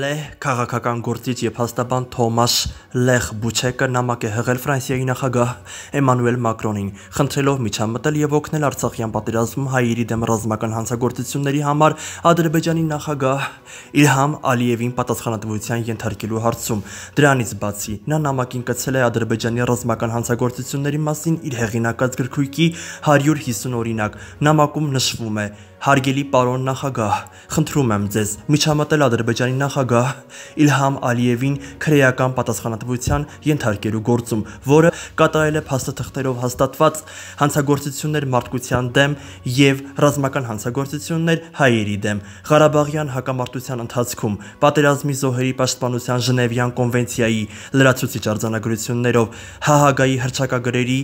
Լեհ քաղաքական գործիչ եւ հաստաբան Թոմաս Լեխ Բուչեկը նամակ է հղել Ֆրանսիայի նախագահ Էմանուել Մակրոնին, խնդրելով միջամտել եւ օգնել Արցախյան պատերազմում հայերի դեմ ռազմական հանցագործությունների համար Ադրբեջանի նախագահ Իլհամ Ալիևին պատասխանատվության ենթարկելու հարցում։ Դրանից բացի, նա նամակին կցել է Ադրբեջանի ռազմական հանցագործությունների մասին իր հեղինակած գրքույկի 150 օրինակ։ Նամակում նշվում է Հարգելի պարոն նախագահ, խնդրում եմ ձեզ միջամտել Ադրբեջանի նախագահ Իլհամ Ալիևին քրեական պատասխանատվության ենթարկելու գործում, որը կատարել է փաստաթղթերով հաստատված հանցագործություններ մարդկության դեմ եւ ռազմական հանցագործություններ հայերի դեմ Ղարաբաղյան հակամարտության ընթացքում պատերազմի զոհերի պաշտպանության Ժնևյան կոնվենցիայի լրացուցիչ արձանագրություններով Հահագայի հրճակագրերի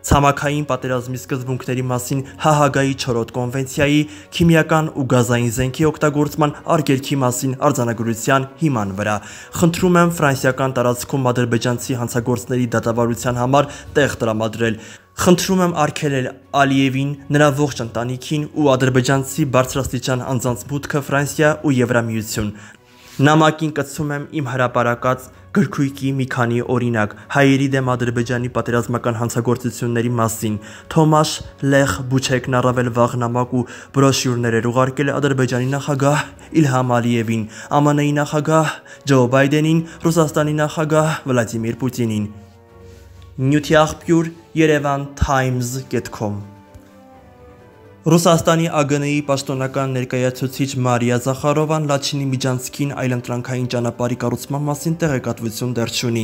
Ցամաքային պատերազմի սկզբունքների մասին Հահագայի 4-րդ կոնվենցիայի քիմիական ու գազային զենքի օգտագործման արգելքի մասին արձանագրության հիման վրա խնդրում եմ ֆրանսիական տարածքում ադրբեջանցի հանցագործների դատավարության համար տեղ տրամադրել Խնդրում եմ արգելել Ալիևին, նրա ողջ ընտանիքին ու ադրբեջանցի բարձրաստիճան անձանց մուտքը Ֆրանսիա ու Եվրամիություն։ Նամակին կցում եմ իմ հրապարակած գրքույկի մի քանի օրինակ հայերի դեմ ադրբեջանի պատերազմական հանցագործությունների մասին Թոմաշ Լեխ Բուչեկն առավել վաղ նամակ ու բրոշյուրներ էր ուղարկել ադրբեջանի նախագահ Իլհամ Ալիևին, ԱՄՆ-ի նախագահ Ջո Բայդենին, Ռուսաստանի նախագահ Վլադիմիր Պուտինին։ Նյութի աղբյուր Yerevan Times.com Ռուսաստանի ԱԳՆ-ի պաշտոնական ներկայացուցիչ Մարիա Զախարովան Լաչինի միջանցքին այլընտրանքային ճանապարհի կառուցման մասին տեղեկատվություն դեռ չունի։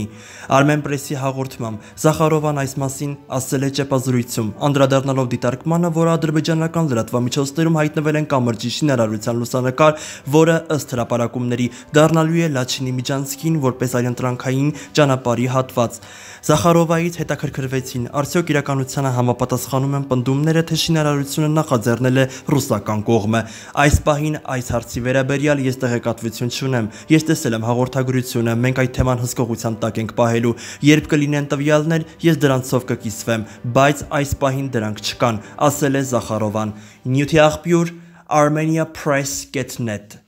Armen Press-ի հաղորդմամբ Զախարովան այս մասին ասել է ճեպազրույցում, անդրադառնալով դիտարկմանը, որ ադրբեջանական լրատվամիջոցներում հայտնվել են կամրջի շինարարության լուսանկար, որը ըստ հրապարակումների դառնալու է Լաչինի միջանցքին որպես այլընտրանքային ճանապարհի հատված։ Զախարովայից հետաքրքրվեցին, արդյոք իրականությանը համապատասխանում են պնդումները, թե շինարարությունը նախաձեռնել է ռուսական կողմը։ Այս պահին այս հարցի վերաբերյալ ես տեղեկատվություն չունեմ։ Ես տեսել եմ հաղորդագրությունը, մենք այդ թեման հսկողության տակ ենք պահելու։ Երբ կլինեն տվյալներ, ես դրանցով կկիսվեմ, բայց այս պահին դրանք չկան, ասել է Զախարովան։ Նյութի աղբյուր armeniapress.net